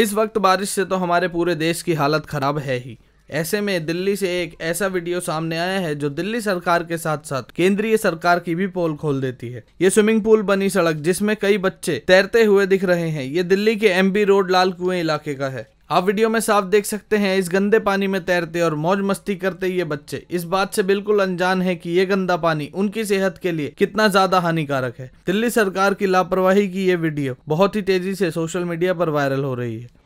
इस वक्त बारिश से तो हमारे पूरे देश की हालत ख़राब है ही ऐसे में दिल्ली से एक ऐसा वीडियो सामने आया है जो दिल्ली सरकार के साथ साथ केंद्रीय सरकार की भी पोल खोल देती है ये स्विमिंग पूल बनी सड़क जिसमें कई बच्चे तैरते हुए दिख रहे हैं ये दिल्ली के एमबी रोड लाल कुएं इलाके का है आप वीडियो में साफ देख सकते हैं इस गंदे पानी में तैरते और मौज मस्ती करते ये बच्चे इस बात से बिल्कुल अनजान है कि ये गंदा पानी उनकी सेहत के लिए कितना ज्यादा हानिकारक है दिल्ली सरकार की लापरवाही की ये वीडियो बहुत ही तेजी से सोशल मीडिया पर वायरल हो रही है